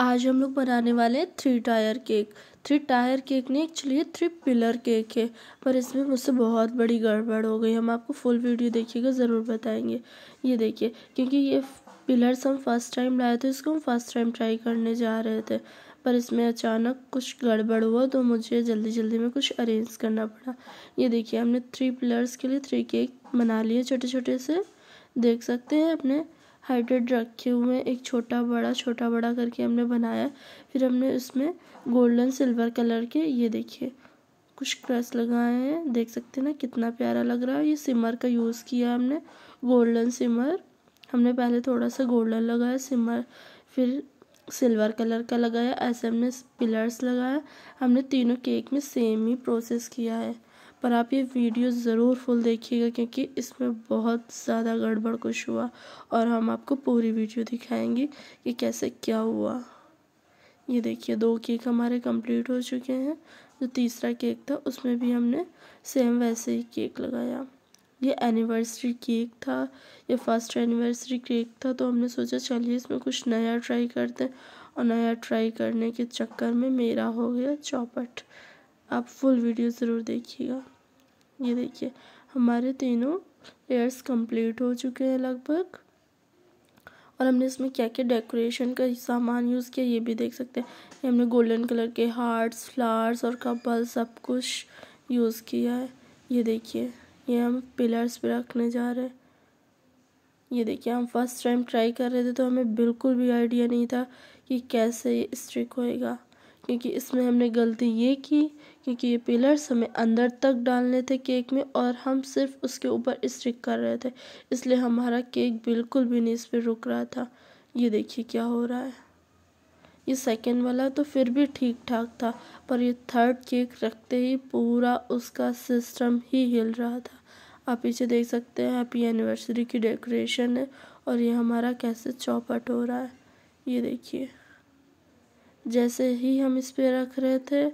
आज हम लोग बनाने वाले हैं three tier cake three tier cake नहीं एक्चुअली ये थ्री पिलर केक है पर इसमें मुझसे बहुत बड़ी गड़बड़ हो गई हम आपको फुल वीडियो देखिएगा ज़रूर बताएंगे ये देखिए क्योंकि ये पिलर्स हम फर्स्ट टाइम लाए थे इसको हम फर्स्ट टाइम ट्राई करने जा रहे थे पर इसमें अचानक कुछ गड़बड़ हुआ तो मुझे जल्दी जल्दी में कुछ अरेंज करना पड़ा ये देखिए हमने थ्री पिलर्स के लिए थ्री केक बना लिए छोटे छोटे से देख सकते हैं अपने हाइड्रेट रखे हुए हैं एक छोटा बड़ा छोटा बड़ा करके हमने बनाया फिर हमने उसमें गोल्डन सिल्वर कलर के ये देखिए कुछ क्रस लगाए हैं देख सकते हैं ना कितना प्यारा लग रहा है ये सिमर का यूज़ किया हमने गोल्डन सिमर हमने पहले थोड़ा सा गोल्डन लगाया सिमर फिर सिल्वर कलर का लगाया ऐसे हमने पिलर्स लगाया हमने तीनों केक में सेम ही प्रोसेस किया है पर आप ये वीडियो ज़रूर फुल देखिएगा क्योंकि इसमें बहुत ज़्यादा गड़बड़ कुछ हुआ और हम आपको पूरी वीडियो दिखाएंगे कि कैसे क्या हुआ ये देखिए दो केक हमारे कंप्लीट हो चुके हैं जो तीसरा केक था उसमें भी हमने सेम वैसे ही केक लगाया ये एनिवर्सरी केक था ये फर्स्ट एनिवर्सरी केक था तो हमने सोचा चलिए इसमें कुछ नया ट्राई करते हैं और नया ट्राई करने के चक्कर में मेरा हो गया चौपट आप फुल वीडियो ज़रूर देखिएगा ये देखिए हमारे तीनों लेयर्स कंप्लीट हो चुके हैं लगभग और हमने इसमें क्या क्या डेकोरेशन का सामान यूज़ किया ये भी देख सकते हैं ये हमने गोल्डन कलर के हार्ट्स फ्लावर्स और कपल सब कुछ यूज़ किया है ये देखिए ये हम पिलर्स पे रखने जा रहे हैं ये देखिए हम फर्स्ट टाइम ट्राई कर रहे थे तो हमें बिल्कुल भी आइडिया नहीं था कि कैसे स्ट्रिक होएगा क्योंकि इसमें हमने गलती ये की क्योंकि ये पिलर्स हमें अंदर तक डालने थे केक में और हम सिर्फ उसके ऊपर स्टिक कर रहे थे इसलिए हमारा केक बिल्कुल भी नहीं इस पर रुक रहा था ये देखिए क्या हो रहा है ये सेकेंड वाला तो फिर भी ठीक ठाक था पर ये थर्ड केक रखते ही पूरा उसका सिस्टम ही हिल रहा था आप पीछे देख सकते हैं हैप्पी एनिवर्सरी की डेकोरेशन है और ये हमारा कैसे चौपट हो रहा है ये देखिए जैसे ही हम इस पर रख रहे थे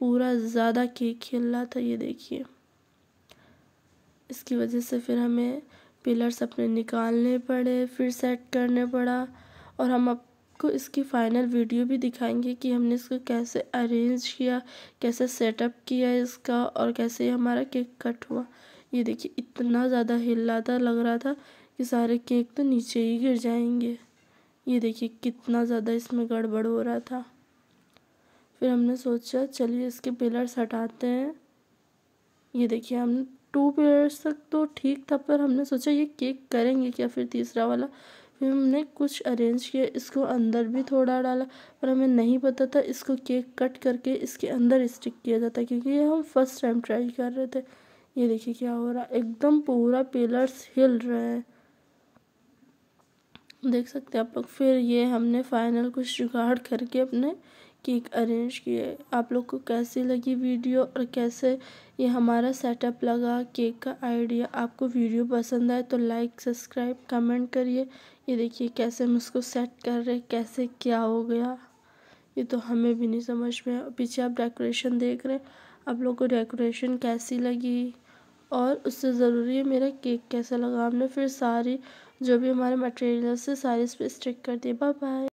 पूरा ज़्यादा केक खेल रहा था ये देखिए इसकी वजह से फिर हमें पिलर्स अपने निकालने पड़े फिर सेट करने पड़ा और हम आपको इसकी फ़ाइनल वीडियो भी दिखाएंगे कि हमने इसको कैसे अरेंज किया कैसे सेटअप किया इसका और कैसे हमारा केक कट हुआ ये देखिए इतना ज़्यादा हिल रहा था लग रहा था कि सारे केक तो नीचे ही गिर जाएंगे ये देखिए कितना ज़्यादा इसमें गड़बड़ हो रहा था फिर हमने सोचा चलिए इसके पिलर्स हटाते हैं ये देखिए हम टू पिलर्स तक तो ठीक था पर हमने सोचा ये केक करेंगे क्या फिर तीसरा वाला फिर हमने कुछ अरेंज किया इसको अंदर भी थोड़ा डाला पर हमें नहीं पता था इसको केक कट करके इसके अंदर स्टिक किया जाता क्योंकि ये हम फर्स्ट टाइम ट्राई कर रहे थे ये देखिए क्या हो रहा है एकदम पूरा पिलर्स हिल रहे हैं देख सकते हैं आप लोग फिर ये हमने फाइनल कुछ जुगाड़ करके अपने केक अरेंज किए आप लोग को कैसी लगी वीडियो और कैसे ये हमारा सेटअप लगा केक का आइडिया आपको वीडियो पसंद आए तो लाइक सब्सक्राइब कमेंट करिए ये देखिए कैसे हम उसको सेट कर रहे कैसे क्या हो गया ये तो हमें भी नहीं समझ में पीछे आप डेकोरेशन देख रहे हैं आप लोग को डेकोरेशन कैसी लगी और उससे ज़रूरी है मेरा केक कैसा लगा हमने फिर सारी जो भी हमारे मटेरियल से सारी इस पर स्टिक कर दिए बाय बाय